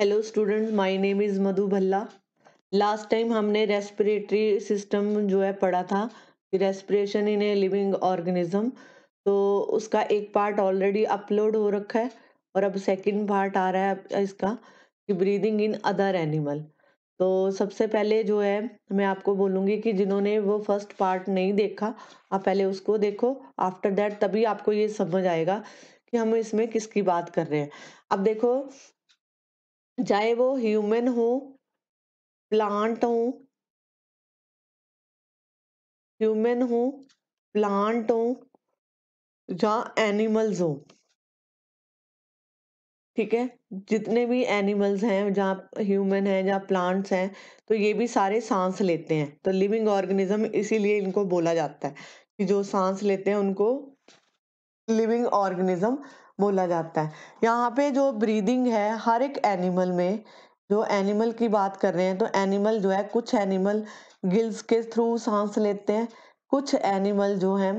Hello students my name is Madhu Bhalla last time हमने respiratory system जो है पढ़ा था respiration in a living organism तो उसका एक पार्ट ऑलरेडी अपलोड हो रखा है और अब सेकंड पार्ट आ रहा है इसका कि ब्रीदिंग इन अदर एनिमल तो सबसे पहले जो है मैं आपको बोलूँगी कि जिन्होंने वो फर्स्ट पार्ट नहीं देखा आप पहले उसको देखो आफ्टर दैट तभी आपको ये समझ आएगा कि हम इसमें किसकी बात कर रहे हैं अब देखो चाहे वो ह्यूमन हो प्लांट हो ह्यूमन हो प्लांट हो या एनिमल्स हो ठीक है जितने भी एनिमल्स हैं जहाँ ह्यूमन है या प्लांट्स हैं तो ये भी सारे सांस लेते हैं तो लिविंग ऑर्गेनिज्म इसीलिए इनको बोला जाता है कि जो सांस लेते हैं उनको लिविंग ऑर्गेनिज्म बोला जाता है यहाँ पे जो ब्रीदिंग है हर एक एनिमल में जो एनिमल की बात कर रहे हैं तो एनिमल जो है कुछ एनिमल गिल्स के थ्रू सांस लेते हैं कुछ एनिमल जो है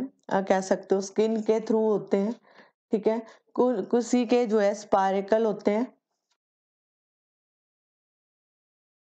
कह सकते हो स्किन के थ्रू होते हैं ठीक है किसी के जो है स्पारिकल होते हैं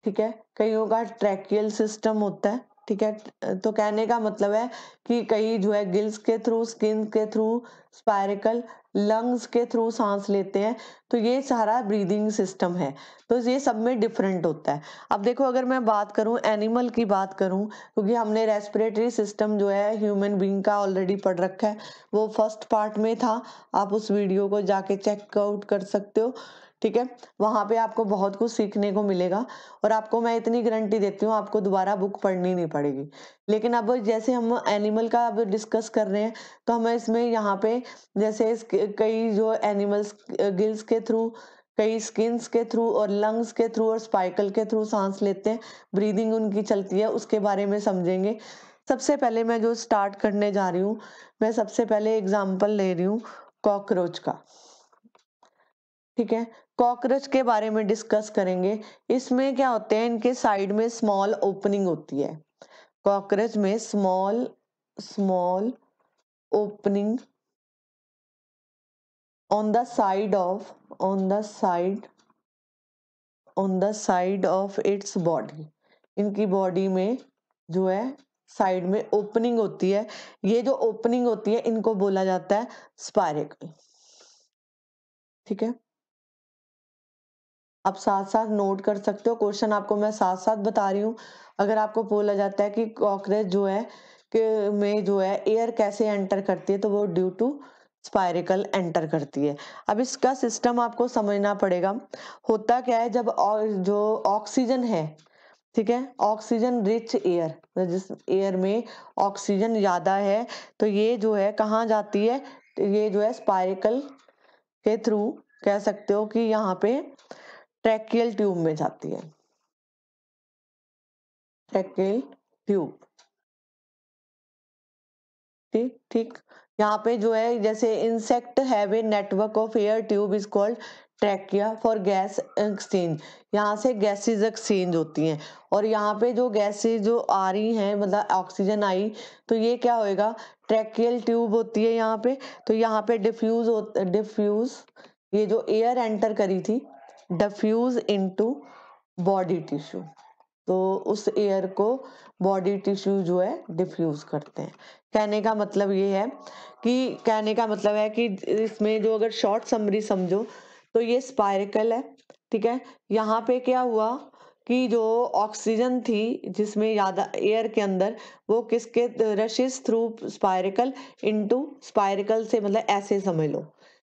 ठीक है कईयों का ट्रैकियल सिस्टम होता है ठीक है तो कहने का मतलब है कि कई जो है गिल्स के थ्रू स्किन के थ्रू स्पायरिकल लंग्स के थ्रू सांस लेते हैं तो ये सारा ब्रीदिंग सिस्टम है तो ये सब में डिफरेंट होता है अब देखो अगर मैं बात करूं एनिमल की बात करूं क्योंकि हमने रेस्पिरेटरी सिस्टम जो है ह्यूमन बींग का ऑलरेडी पढ़ रखा है वो फर्स्ट पार्ट में था आप उस वीडियो को जाके चेकआउट कर सकते हो ठीक है वहां पे आपको बहुत कुछ सीखने को मिलेगा और आपको मैं इतनी गारंटी देती हूँ आपको दोबारा बुक पढ़नी नहीं पड़ेगी लेकिन अब जैसे हम एनिमल का अब डिस्कस कर रहे हैं तो हमें इसमें यहाँ पे जैसे कई जो एनिमल्स गिल्स के थ्रू कई स्किन्स के थ्रू और लंग्स के थ्रू और स्पाइकल के थ्रू सांस लेते हैं ब्रीदिंग उनकी चलती है उसके बारे में समझेंगे सबसे पहले मैं जो स्टार्ट करने जा रही हूँ मैं सबसे पहले एग्जाम्पल ले रही हूँ कॉकरोच का ठीक है कॉकरोच के बारे में डिस्कस करेंगे इसमें क्या होते हैं इनके साइड में स्मॉल ओपनिंग होती है कॉकरोच में small small opening on the side of on the side on the side of its body इनकी बॉडी में जो है साइड में ओपनिंग होती है ये जो ओपनिंग होती है इनको बोला जाता है स्पायरेकल ठीक है आप साथ साथ नोट कर सकते हो क्वेश्चन आपको मैं साथ साथ बता रही हूँ अगर आपको बोला जाता है कि कॉकरेज जो है कि में जो है एयर कैसे एंटर करती है तो वो ड्यू टू स्पायरिकल एंटर करती है अब इसका सिस्टम आपको समझना पड़ेगा होता क्या है जब जो ऑक्सीजन है ठीक है ऑक्सीजन रिच एयर जिस एयर में ऑक्सीजन ज़्यादा है तो ये जो है कहाँ जाती है ये जो है स्पायरिकल के थ्रू कह सकते हो कि यहाँ पे ट्रैकियल ट्यूब में जाती है ट्रैकियल ट्यूब ठीक ठीक यहाँ पे जो है जैसे इंसेक्ट है network of air tube is called trachea for gas exchange यहाँ से गैसेज एक्सचेंज होती हैं और यहाँ पे जो गैसेज जो आ रही हैं मतलब ऑक्सीजन आई तो ये क्या होएगा ट्रैकियल ट्यूब होती है यहाँ पे तो यहाँ पे डिफ्यूज हो डिफ्यूज ये जो एयर एंटर करी थी डिफ्यूज इनटू बॉडी टिश्यू तो उस एयर को बॉडी टिश्यू जो है डिफ्यूज करते हैं कहने का मतलब ये है कि कहने का मतलब है कि इसमें जो अगर शॉर्ट समरी समझो तो ये स्पाइरकल है ठीक है यहाँ पे क्या हुआ कि जो ऑक्सीजन थी जिसमें ज़्यादा एयर के अंदर वो किसके rushes through spiracle into spiracle से मतलब ऐसे समझ लो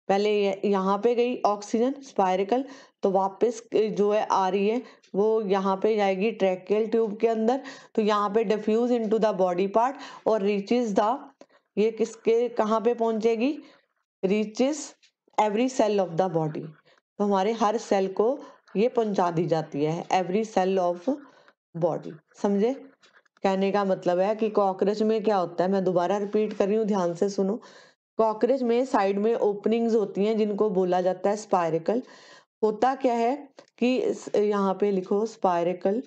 पहले यहाँ पे गई ऑक्सीजन स्पाइरिकल तो वापस जो है आ रही है वो यहाँ पे जाएगी ट्रैकियल ट्यूब के अंदर तो यहाँ पे diffuse into the body part और रीचेस द ये किसके कहाँ पे पहुंचेगी reaches every cell of the body तो हमारे हर सेल को ये पहुंचा दी जाती है एवरी सेल ऑफ बॉडी समझे कहने का मतलब है कि कॉकरोच में क्या होता है मैं दोबारा रिपीट कर रही हूँ ध्यान से सुनो कॉकरोच में साइड में ओपनिंग्स होती हैं जिनको बोला जाता है स्पायरिकल होता क्या है कि यहाँ पे लिखो स्पायरेकल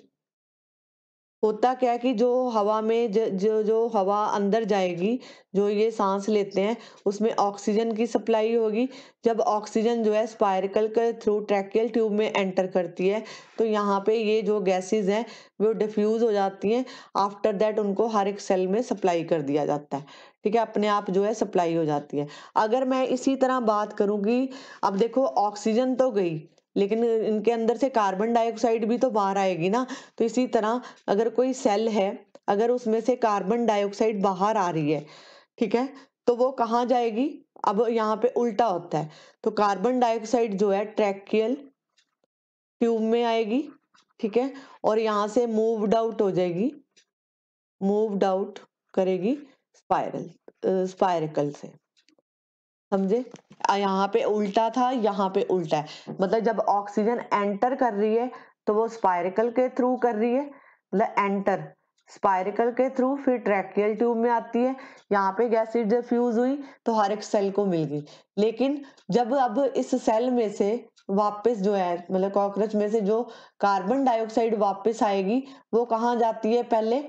होता क्या है कि जो हवा में ज जो जो हवा अंदर जाएगी, जो ये सांस लेते हैं, उसमें ऑक्सीजन की सप्लाई होगी। जब ऑक्सीजन जो है स्पायरकल के थ्रू ट्रैकियल ट्यूब में एंटर करती है, तो यहाँ पे ये जो गैसेज़ हैं, वो डिफ्यूज़ हो जाती हैं। आफ्टर दैट उनको हर एक सेल में सप्लाई कर दिया जाता है, ठीक है? अपने आप जो है सप्लाई हो जाती है। अगर मैं इसी तरह बात करूँगी अब देखो ऑक्सीजन तो गई लेकिन इनके अंदर से कार्बन डाइऑक्साइड भी तो बाहर आएगी ना तो इसी तरह अगर कोई सेल है अगर उसमें से कार्बन डाइऑक्साइड बाहर आ रही है ठीक है तो वो कहाँ जाएगी अब यहाँ पे उल्टा होता है तो कार्बन डाइऑक्साइड जो है ट्रैकियल ट्यूब में आएगी ठीक है और यहाँ से मूव आउट हो जाएगी मूव आउट करेगी स्पायरल स्पाइरकल से समझे यहाँ पे उल्टा था यहाँ पे उल्टा है मतलब जब ऑक्सीजन एंटर कर रही है तो वो स्पाइरिकल के थ्रू कर रही है मतलब एंटर स्पाइरिकल के थ्रू फिर ट्रैकियल ट्यूब में आती है यहाँ पे गैसिड जब फ्यूज हुई तो हर एक सेल को मिल गई लेकिन जब अब इस सेल में से वापस जो है मतलब कॉकरोच में से जो कार्बन डाइऑक्साइड वापस आएगी वो कहाँ जाती है पहले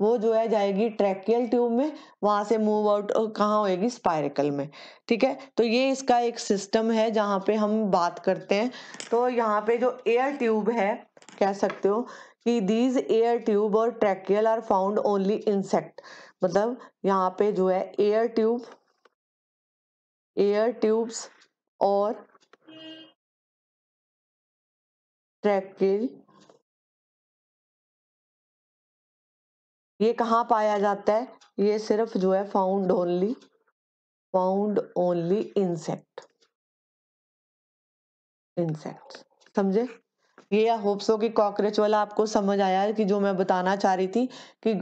वो जो है जाएगी ट्रैकियल ट्यूब में वहां से मूव आउट कहाँ होएगी स्पाइरिकल में ठीक है तो ये इसका एक सिस्टम है जहां पे हम बात करते हैं तो यहाँ पे जो एयर ट्यूब है कह सकते हो कि दीज एयर ट्यूब और tracheal are found only insect मतलब यहाँ पे जो है एयर ट्यूब एयर ट्यूब्स और ट्रैकिल ये कहाँ पाया जाता है ये सिर्फ जो है found only found only insect insect समझे ये आई होप सो कि कॉकरोच वाला आपको समझ आया कि जो मैं बताना चाह रही थी कि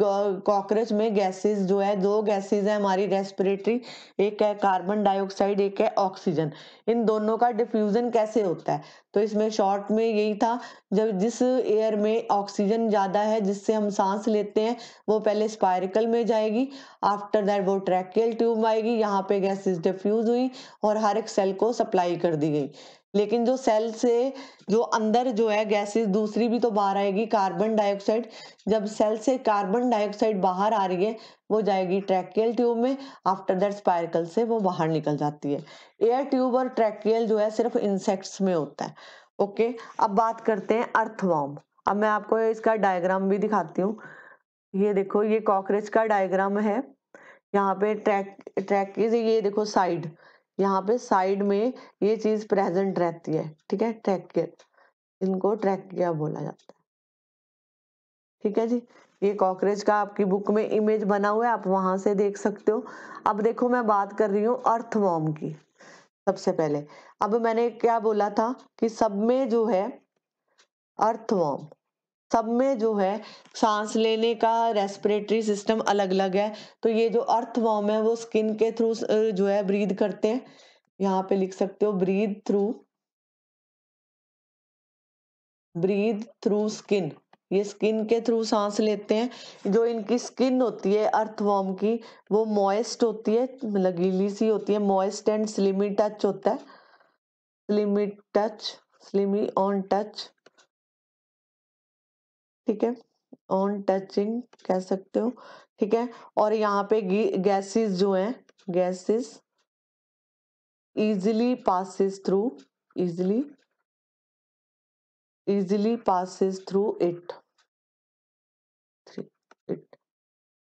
कॉकरोच में गैसेस जो है दो गैसेस है हमारी रेस्पिरेटरी एक है कार्बन डाइऑक्साइड एक है ऑक्सीजन इन दोनों का डिफ्यूजन कैसे होता है तो इसमें शॉर्ट में यही था जब जिस एयर में ऑक्सीजन ज़्यादा है जिससे हम सांस लेते हैं वो पहले स्पायरिकल में जाएगी आफ्टर दैट वो ट्रैकियल ट्यूब आएगी यहाँ पे गैसेज डिफ्यूज हुई और हर एक सेल को सप्लाई कर दी गई लेकिन जो सेल से जो अंदर जो है गैसेस दूसरी भी तो बाहर आएगी कार्बन डाइऑक्साइड जब सेल से कार्बन डाइऑक्साइड बाहर आ रही है वो जाएगी ट्रैकियल ट्यूब में आफ्टर दैट स्पायरकल से वो बाहर निकल जाती है एयर ट्यूब और ट्रैकियल जो है सिर्फ इंसेक्ट्स में होता है ओके अब बात करते हैं अर्थवॉर्म अब मैं आपको इसका डायग्राम भी दिखाती हूँ ये देखो ये कॉकरेज का डायग्राम है यहाँ पे ट्रैक ट्रैक ये देखो साइड यहाँ पे साइड में ये चीज प्रेजेंट रहती है ठीक है ट्रैकियर इनको ट्रैकिया बोला जाता है ठीक है जी ये कॉकरेज का आपकी बुक में इमेज बना हुआ है आप वहां से देख सकते हो अब देखो मैं बात कर रही हूँ अर्थवॉर्म की सबसे पहले अब मैंने क्या बोला था कि सब में जो है अर्थवॉर्म सब में जो है सांस लेने का रेस्पिरेटरी सिस्टम अलग अलग है तो ये जो अर्थ वॉर्म है वो स्किन के थ्रू जो है ब्रीद करते हैं यहाँ पे लिख सकते हो breathe through breathe through skin ये स्किन के थ्रू सांस लेते हैं जो इनकी स्किन होती है अर्थवॉर्म की वो मॉइस्ट होती है मतलब गीली सी होती है मॉइस्ट एंड स्लिमी टच होता है slimy touch slimy on touch ठीक है ऑन टचिंग कह सकते हो ठीक है और यहाँ पे गैसेस जो हैं gases passes through through easily passes through it three it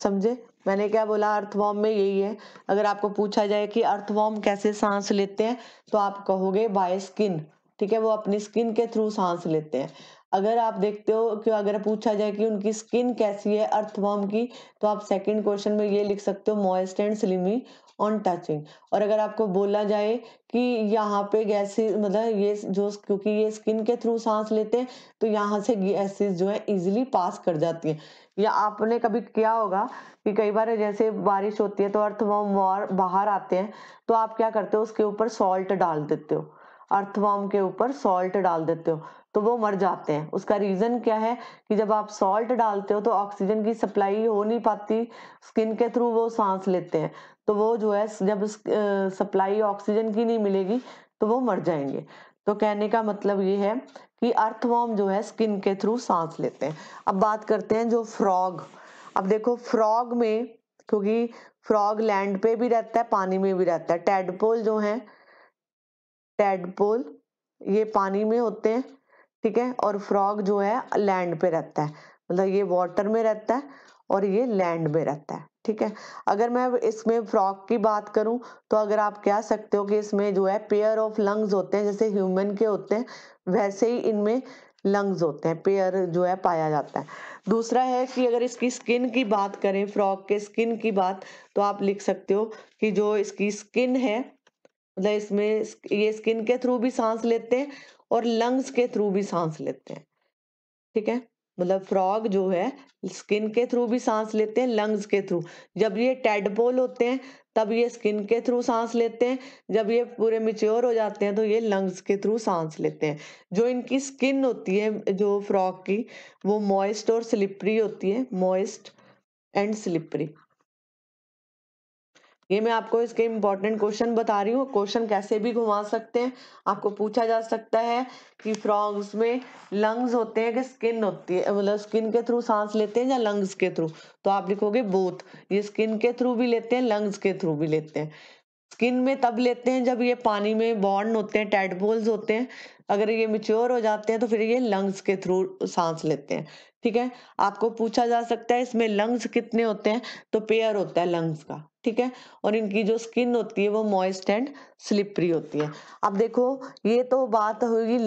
समझे मैंने क्या बोला अर्थवॉर्म में यही है अगर आपको पूछा जाए कि अर्थवॉर्म कैसे सांस लेते हैं तो आप कहोगे बाय स्किन ठीक है वो अपनी स्किन के थ्रू सांस लेते हैं अगर आप देखते हो कि अगर पूछा जाए कि उनकी स्किन कैसी है अर्थवॉर्म की तो आप सेकंड क्वेश्चन में ये लिख सकते हो moist and slimy on touching और अगर आपको बोला जाए कि यहाँ पे गैसेस मतलब ये जो क्योंकि ये स्किन के थ्रू सांस लेते हैं तो यहाँ से गैसेस जो है इजिली पास कर जाती है या आपने कभी किया होगा कि कई बार जैसे बारिश होती है तो अर्थवॉर्म बाहर आते हैं तो आप क्या करते हो उसके ऊपर सॉल्ट डाल देते हो अर्थवॉर्म के ऊपर सॉल्ट डाल देते हो तो वो मर जाते हैं उसका रीज़न क्या है कि जब आप सॉल्ट डालते हो तो ऑक्सीजन की सप्लाई हो नहीं पाती स्किन के थ्रू वो सांस लेते हैं तो वो जो है जब सप्लाई ऑक्सीजन की नहीं मिलेगी तो वो मर जाएंगे तो कहने का मतलब ये है कि अर्थवॉर्म जो है स्किन के थ्रू सांस लेते हैं अब बात करते हैं जो फ्रॉग अब देखो फ्रॉग में क्योंकि फ्रॉग लैंड पे भी रहता है पानी में भी रहता है टेडपोल जो है टेडपोल ये पानी में होते हैं ठीक है और फ्रॉग जो है लैंड पे रहता है मतलब ये वाटर में रहता है और ये लैंड में रहता है ठीक है अगर मैं इसमें फ्रॉग की बात करूं तो अगर आप कह सकते हो कि इसमें जो है पेयर ऑफ लंग्स होते हैं जैसे ह्यूमन के होते हैं वैसे ही इनमें लंग्स होते हैं पेयर जो है पाया जाता है दूसरा है कि अगर इसकी स्किन की बात करें फ्रॉग के स्किन की बात तो आप लिख सकते हो कि जो इसकी स्किन है मतलब इसमें ये स्किन के थ्रू भी सांस लेते हैं और लंग्स के थ्रू भी सांस लेते हैं ठीक है मतलब फ्रॉग जो है स्किन के थ्रू भी सांस लेते हैं लंग्स के थ्रू जब ये टेडपोल होते हैं तब ये स्किन के थ्रू सांस लेते हैं जब ये पूरे मिच्योर हो जाते हैं तो ये लंग्स के थ्रू सांस लेते हैं जो इनकी स्किन होती है जो फ्रॉग की वो मॉइस्ट और स्लिपरी होती है मॉइस्ट एंड स्लिपरी ये मैं आपको इसके इम्पोर्टेंट क्वेश्चन बता रही हूँ क्वेश्चन कैसे भी घुमा सकते हैं आपको पूछा जा सकता है कि फ्रॉग्स में लंग्स होते हैं कि स्किन होती है मतलब स्किन के थ्रू सांस लेते हैं या लंग्स के थ्रू तो आप लिखोगे बोथ ये स्किन के थ्रू भी लेते हैं लंग्स के थ्रू भी लेते हैं स्किन में तब लेते हैं जब ये पानी में बॉर्न होते हैं टेडबोल्स होते हैं अगर ये मिच्योर हो जाते हैं तो फिर ये लंग्स के थ्रू सांस लेते हैं ठीक है आपको पूछा जा सकता है इसमें लंग्स कितने होते हैं तो पेयर होता है लंग्स का ठीक है और इनकी जो स्किन होती है वो मॉइस्ट एंड स्लिपरी होती है अब देखो ये तो बात होगी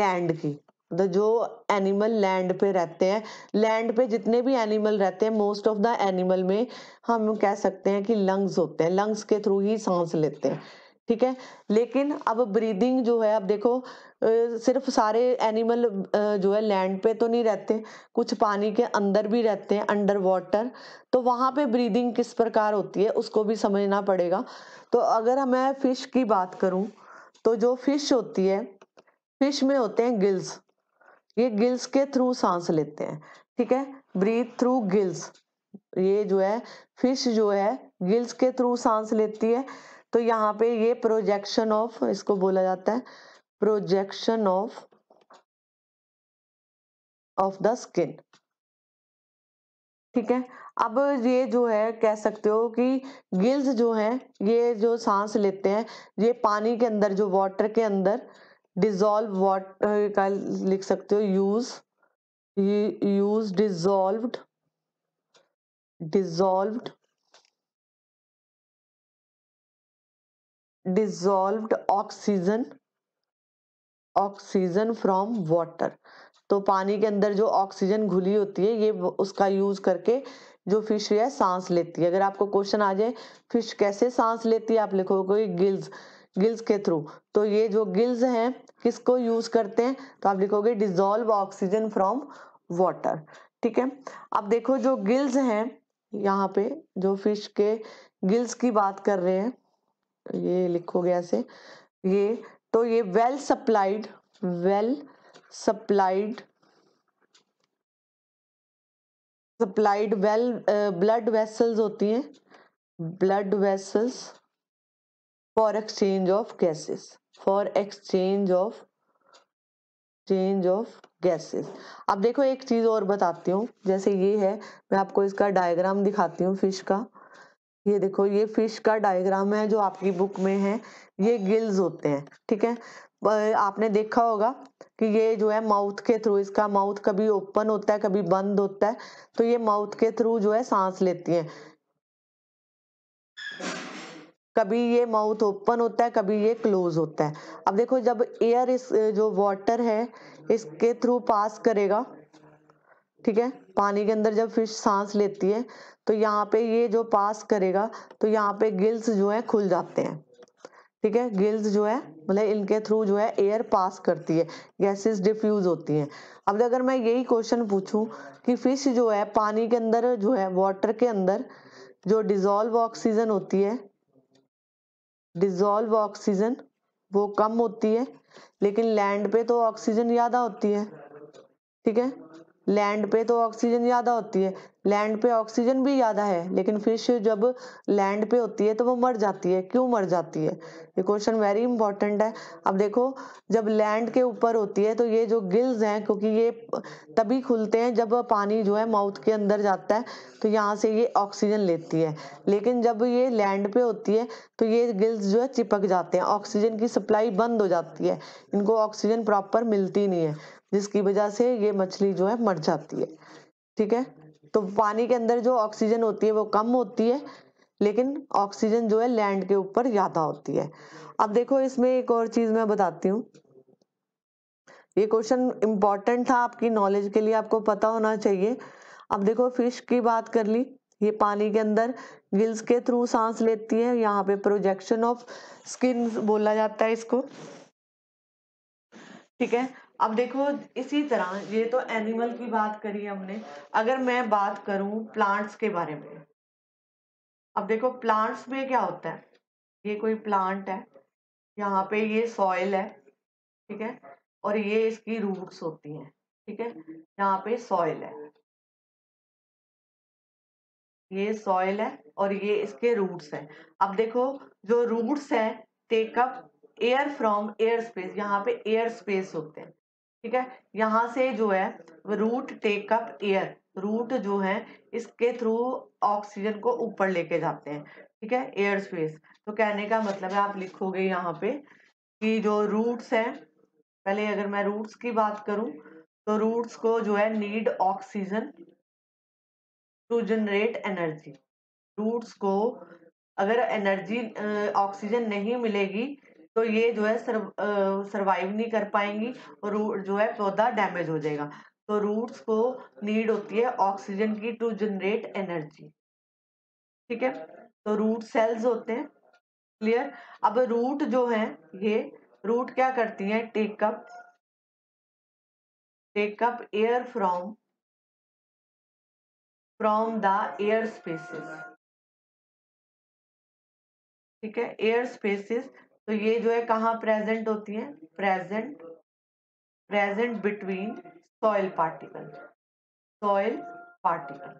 लैंड की जो एनिमल लैंड पे रहते हैं लैंड पे जितने भी एनिमल रहते हैं मोस्ट ऑफ द एनिमल में हम कह सकते हैं कि लंग्स होते हैं लंग्स के थ्रू ही सांस लेते हैं ठीक है लेकिन अब ब्रीदिंग जो है अब देखो सिर्फ सारे एनिमल जो है लैंड पे तो नहीं रहते कुछ पानी के अंदर भी रहते हैं अंडर वाटर तो वहाँ पे ब्रीदिंग किस प्रकार होती है उसको भी समझना पड़ेगा तो अगर मैं फिश की बात करूँ तो जो फिश होती है फिश में होते हैं गिल्स ये गिल्स के थ्रू सांस लेते हैं ठीक है ब्रीथ थ्रू गिल्स ये जो है फिश जो है गिल्स के थ्रू सांस लेती है तो यहाँ पे ये प्रोजेक्शन ऑफ इसको बोला जाता है projection of of the skin ठीक है अब ये जो है कह सकते हो कि गिल्स जो है ये जो सांस लेते हैं ये पानी के अंदर जो वाटर के अंदर डिजोल्व वॉट का लिख सकते हो use use dissolved dissolved dissolved oxygen oxygen from water तो पानी के अंदर जो ऑक्सीजन घुली होती है ये उसका यूज करके जो फिश है सांस लेती है अगर आपको क्वेश्चन आ जाए फिश कैसे सांस लेती है आप लिखोगे गिल्स गिल्स के थ्रू तो ये जो गिल्स हैं किसको यूज करते हैं तो आप लिखोगे डिजोल्व ऑक्सीजन फ्रॉम वाटर ठीक है अब देखो जो गिल्स हैं यहाँ पे जो फिश के गिल्स की बात कर रहे हैं ये लिखोगे ऐसे ये तो ये well supplied well supplied supplied well blood vessels होती हैं blood vessels for exchange of gases for exchange of change of gases अब देखो एक चीज़ और बताती हूँ जैसे ये है मैं आपको इसका डायग्राम दिखाती हूँ फिश का ये देखो ये फिश का डायग्राम है जो आपकी बुक में है ये गिल्स होते हैं ठीक है आपने देखा होगा कि ये जो है माउथ के थ्रू इसका माउथ कभी ओपन होता है कभी बंद होता है तो ये माउथ के थ्रू जो है सांस लेती हैं कभी ये माउथ ओपन होता है कभी ये क्लोज होता है अब देखो जब एयर इस जो वाटर है इसके थ्रू पास करेगा ठीक है पानी के अंदर जब फिश सांस लेती है तो यहाँ पे ये जो पास करेगा तो यहाँ पे गिल्स जो है खुल जाते हैं ठीक है गिल्स जो है मतलब इनके थ्रू जो है एयर पास करती है गैसेस डिफ्यूज होती हैं अब अगर मैं यही क्वेश्चन पूछूं कि फिश जो है पानी के अंदर जो है वाटर के अंदर जो डिजॉल्व ऑक्सीजन होती है डिजोल्व ऑक्सीजन वो कम होती है लेकिन लैंड पे तो ऑक्सीजन ज़्यादा होती है ठीक है लैंड पे तो ऑक्सीजन ज़्यादा होती है लैंड पे ऑक्सीजन भी ज़्यादा है लेकिन फिश जब लैंड पे होती है तो वो मर जाती है क्यों मर जाती है ये क्वेश्चन वेरी इंपॉर्टेंट है अब देखो जब लैंड के ऊपर होती है तो ये जो गिल्स हैं क्योंकि ये तभी खुलते हैं जब पानी जो है माउथ के अंदर जाता है तो यहाँ से ये ऑक्सीजन लेती है लेकिन जब ये लैंड पे होती है तो ये गिल्स जो है चिपक जाते हैं ऑक्सीजन की सप्लाई बंद हो जाती है इनको ऑक्सीजन प्रॉपर मिलती नहीं है जिसकी वजह से ये मछली जो है मर जाती है ठीक है तो पानी के अंदर जो ऑक्सीजन होती है वो कम होती है लेकिन ऑक्सीजन जो है लैंड के ऊपर ज़्यादा होती है अब देखो इसमें एक और चीज़ मैं बताती हूँ ये क्वेश्चन इंपॉर्टेंट था आपकी नॉलेज के लिए आपको पता होना चाहिए अब देखो फिश की बात कर ली ये पानी के अंदर गिल्स के थ्रू सांस लेती है यहाँ पे प्रोजेक्शन ऑफ स्किन बोला जाता है इसको ठीक है अब देखो इसी तरह ये तो एनिमल की बात करी हमने अगर मैं बात करूं प्लांट्स के बारे में अब देखो प्लांट्स में क्या होता है ये कोई प्लांट है यहाँ पे ये सॉइल है ठीक है और ये इसकी रूट्स होती हैं ठीक है यहाँ पे सॉइल है ये सॉइल है और ये इसके रूट्स हैं अब देखो जो रूट्स हैं take up air from air space यहाँ पे एयर स्पेस होते हैं ठीक है यहाँ से जो है रूट टेकअप एयर रूट जो है इसके थ्रू ऑक्सीजन को ऊपर लेके जाते हैं ठीक है एयर स्पेस तो कहने का मतलब है आप लिखोगे यहाँ पे कि जो रूट्स हैं पहले अगर मैं रूट्स की बात करूँ तो रूट्स को जो है need oxygen to generate energy roots को अगर एनर्जी ऑक्सीजन नहीं मिलेगी तो ये जो है सर्व सर्वाइव नहीं कर पाएंगी और जो है पौधा डैमेज हो जाएगा तो रूट्स को नीड होती है ऑक्सीजन की टू जनरेट एनर्जी ठीक है तो रूट सेल्स होते हैं क्लियर अब रूट जो है ये रूट क्या करती है take up take up air from from the air spaces ठीक है एयर स्पेसिस तो ये जो है कहाँ प्रेजेंट होती है present present between soil particle soil particle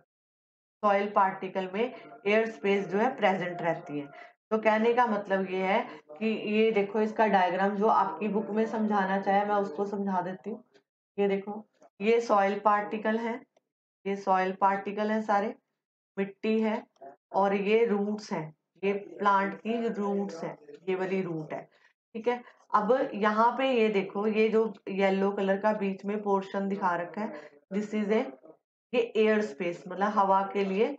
soil particle में एयर स्पेस जो है प्रेजेंट रहती है तो कहने का मतलब ये है कि ये देखो इसका डायग्राम जो आपकी बुक में समझाना चाहे मैं उसको समझा देती हूँ ये देखो ये सॉइल पार्टिकल है ये सॉइल पार्टिकल है सारे मिट्टी है और ये रूट्स हैं ये प्लांट की रूट्स हैं ये वाली रूट है ठीक है अब यहाँ पे ये देखो ये जो येलो कलर का बीच में पोर्शन दिखा रखा है दिस इज ए ये एयर स्पेस मतलब हवा के लिए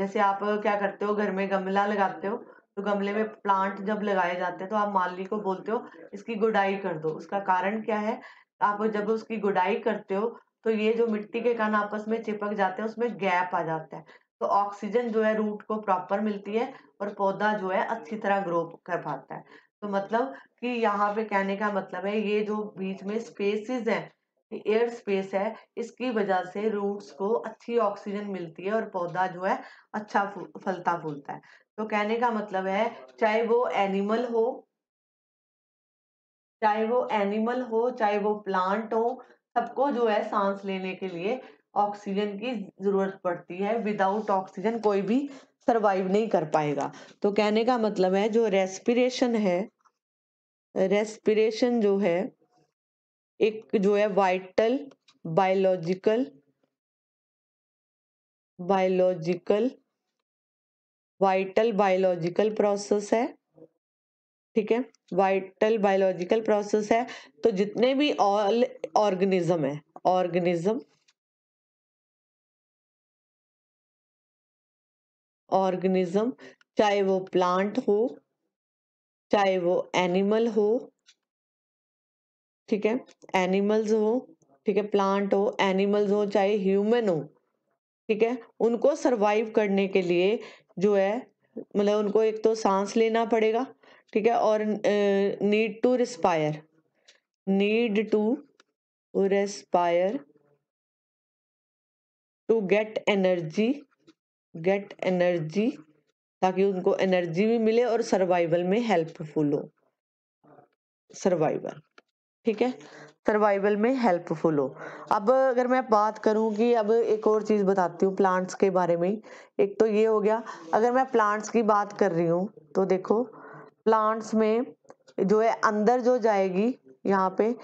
जैसे आप क्या करते हो घर में गमला लगाते हो तो गमले में प्लांट जब लगाए जाते हैं तो आप माली को बोलते हो इसकी गुडाई कर दो उसका कारण क्या है आप जब उसकी गुडाई करते हो तो ये जो मिट्टी के कण आपस में चिपक जाते हैं उसमें गैप आ जाता है तो ऑक्सीजन जो है रूट को प्रॉपर मिलती है और पौधा जो है अच्छी तरह ग्रो कर पाता है तो मतलब कि यहाँ पे कहने का मतलब है ये जो बीच में स्पेसिस हैं एयर स्पेस है इसकी वजह से रूट्स को अच्छी ऑक्सीजन मिलती है और पौधा जो है अच्छा फलता फूलता है तो कहने का मतलब है चाहे वो एनिमल हो चाहे वो एनिमल हो चाहे वो प्लांट हो सबको जो है सांस लेने के लिए ऑक्सीजन की ज़रूरत पड़ती है विदाउट ऑक्सीजन कोई भी सरवाइव नहीं कर पाएगा तो कहने का मतलब है जो रेस्पिरेशन है रेस्पिरेशन जो है एक जो है vital biological biological vital biological process है ठीक है वाइटल बायोलॉजिकल प्रोसेस है तो जितने भी ऑल ऑर्गेनिज्म है ऑर्गेनिज्म ऑर्गेनिज्म चाहे वो प्लांट हो चाहे वो एनिमल हो ठीक है एनिमल्स हो ठीक है प्लांट हो एनिमल्स हो चाहे ह्यूमन हो ठीक है उनको सरवाइव करने के लिए जो है मतलब उनको एक तो सांस लेना पड़ेगा ठीक है और need to respire need to respire to get energy get energy ताकि उनको एनर्जी भी मिले और सर्वाइवल में हेल्पफुल हो सर्वाइवल ठीक है सर्वाइवल में हेल्पफुल हो अब अगर मैं बात करूं कि अब एक और चीज़ बताती हूँ प्लांट्स के बारे में एक तो ये हो गया अगर मैं प्लांट्स की बात कर रही हूँ तो देखो प्लांट्स में जो है अंदर जो जाएगी यहाँ पे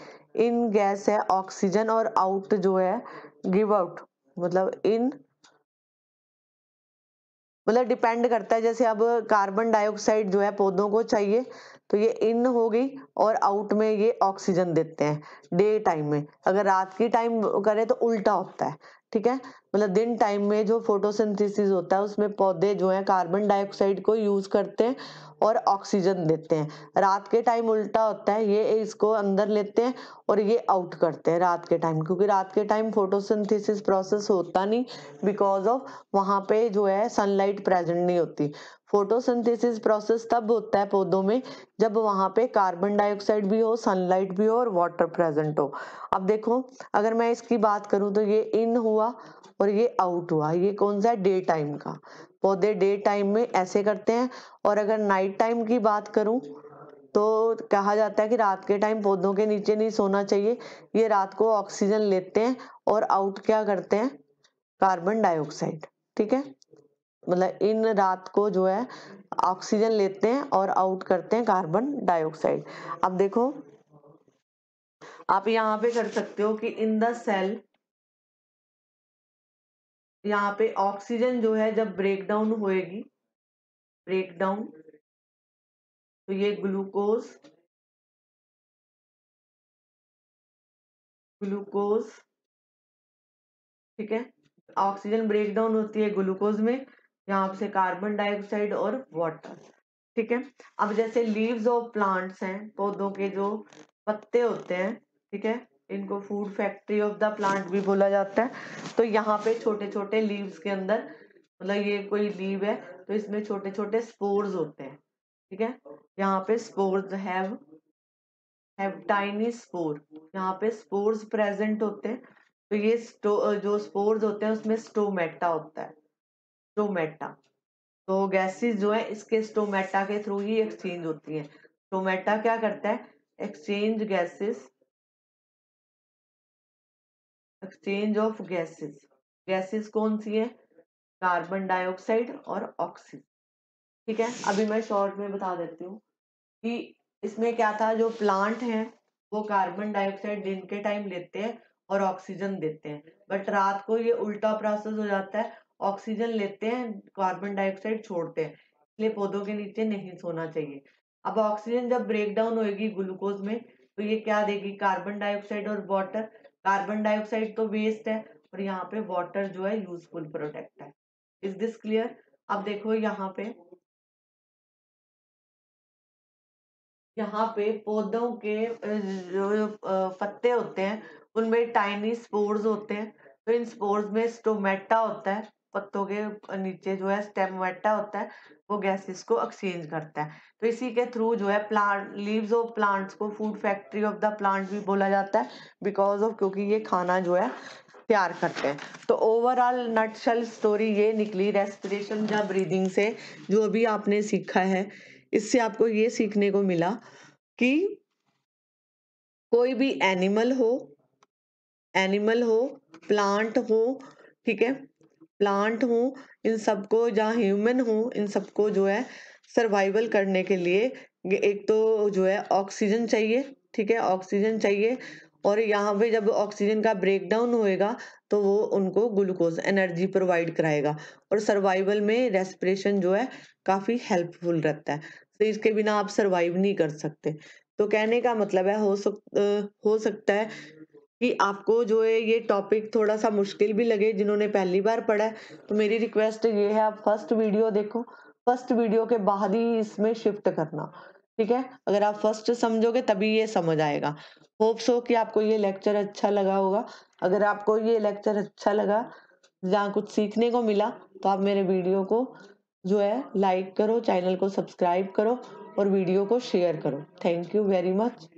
इन गैस है ऑक्सीजन और आउट जो है गिव आउट मतलब इन मतलब डिपेंड करता है जैसे अब कार्बन डाइऑक्साइड जो है पौधों को चाहिए तो ये इन हो गई और आउट में ये ऑक्सीजन देते हैं डे टाइम में अगर रात की टाइम करें तो उल्टा होता है ठीक है मतलब दिन टाइम में जो फोटोसिंथेसिस होता है उसमें पौधे जो है कार्बन डाइऑक्साइड को यूज करते हैं और ऑक्सीजन देते हैं रात के टाइम उल्टा होता है ये इसको अंदर लेते हैं और ये आउट करते हैं रात के टाइम क्योंकि रात के टाइम फोटोसिंथेसिस प्रोसेस होता नहीं बिकॉज ऑफ वहाँ पे जो है सनलाइट प्रेजेंट नहीं होती फोटोसिंथेसिस प्रोसेस तब होता है पौधों में जब वहाँ पे कार्बन डाइऑक्साइड भी हो सनलाइट भी हो और वाटर प्रेजेंट हो अब देखो अगर मैं इसकी बात करूँ तो ये इन हुआ और ये आउट हुआ ये कौन सा है डे टाइम का पौधे डे टाइम में ऐसे करते हैं और अगर नाइट टाइम की बात करूं तो कहा जाता है कि रात के टाइम पौधों के नीचे नहीं सोना चाहिए ये रात को ऑक्सीजन लेते हैं और आउट क्या करते हैं कार्बन डाइऑक्साइड ठीक है मतलब इन रात को जो है ऑक्सीजन लेते हैं और आउट करते हैं कार्बन डाइऑक्साइड अब देखो आप यहाँ पे कर सकते हो कि इन द सेल यहाँ पे ऑक्सीजन जो है जब ब्रेकडाउन होएगी ब्रेकडाउन तो ये ग्लूकोज ग्लूकोज ठीक है ऑक्सीजन ब्रेकडाउन होती है ग्लूकोज में यहाँ से कार्बन डाइऑक्साइड और वाटर ठीक है अब जैसे लीव्स ऑफ प्लांट्स हैं पौधों के जो पत्ते होते हैं ठीक है इनको food factory of the plant भी बोला जाता है तो यहाँ पे छोटे छोटे लीव्स के अंदर मतलब ये कोई लीव है तो इसमें छोटे छोटे स्पोर्स होते हैं ठीक है यहाँ पे spores have have tiny spore यहाँ पे स्पोर्स प्रेजेंट होते हैं तो ये जो स्पोर्स होते हैं उसमें स्टोमेटा होता है स्टोमेटा तो गैसेस जो है इसके स्टोमेटा के थ्रू ही एक्सचेंज होती है स्टोमेटा क्या करता है exchange gases exchange of gases gases कौन सी है कार्बन डाइऑक्साइड और ऑक्सीजन ठीक है अभी मैं शॉर्ट में बता देती हूँ कि इसमें क्या था जो प्लांट है वो कार्बन डाइऑक्साइड दिन के टाइम लेते हैं और ऑक्सीजन देते हैं बट रात को ये उल्टा प्रोसेस हो जाता है ऑक्सीजन लेते हैं कार्बन डाइऑक्साइड छोड़ते हैं इसलिए पौधों के नीचे नहीं सोना चाहिए अब ऑक्सीजन जब ब्रेक डाउन होगी ग्लूकोज में तो ये क्या देगी कार्बन डाइऑक्साइड और वाटर कार्बन डाइऑक्साइड तो वेस्ट है और यहाँ पे वाटर जो है यूजफुल प्रोडक्ट है इज दिस क्लियर अब देखो यहाँ पे यहाँ पे पौधों के जो पत्ते होते हैं उनमें टाइनी स्पोर्स होते हैं तो इन स्पोर्स में स्टोमेटा होता है पत्तों के नीचे जो है स्टेम वेटा होता है वो गैसेस को एक्सचेंज करता है तो इसी के थ्रू जो है प्लांट लीव्स ऑफ प्लांट्स को food factory of the plant भी बोला जाता है बिकॉज ऑफ क्योंकि ये खाना जो है तैयार करते हैं तो ओवरऑल नटशल स्टोरी ये निकली रेस्पिरेशन या ब्रीदिंग से जो अभी आपने सीखा है इससे आपको ये सीखने को मिला कि कोई भी एनिमल हो एनिमल हो प्लांट हो ठीक है प्लांट हूँ इन सबको जहाँ ह्यूमन हूँ इन सबको जो है सर्वाइवल करने के लिए एक तो जो है ऑक्सीजन चाहिए ठीक है ऑक्सीजन चाहिए और यहाँ पे जब ऑक्सीजन का ब्रेकडाउन होएगा तो वो उनको ग्लूकोज एनर्जी प्रोवाइड कराएगा और सर्वाइवल में रेस्पिरेशन जो है काफ़ी हेल्पफुल रहता है तो इसके बिना आप सर्वाइव नहीं कर सकते तो कहने का मतलब है हो सक हो सकता है कि आपको जो है ये टॉपिक थोड़ा सा मुश्किल भी लगे जिन्होंने पहली बार पढ़ा है तो मेरी रिक्वेस्ट ये है आप फर्स्ट वीडियो देखो फर्स्ट वीडियो के बाद ही इसमें शिफ्ट करना ठीक है अगर आप फर्स्ट समझोगे तभी ये समझ आएगा होप सो कि आपको ये लेक्चर अच्छा लगा होगा अगर आपको ये लेक्चर अच्छा लगा जहाँ कुछ सीखने को मिला तो आप मेरे वीडियो को जो है लाइक करो चैनल को सब्सक्राइब करो और वीडियो को शेयर करो थैंक यू वेरी मच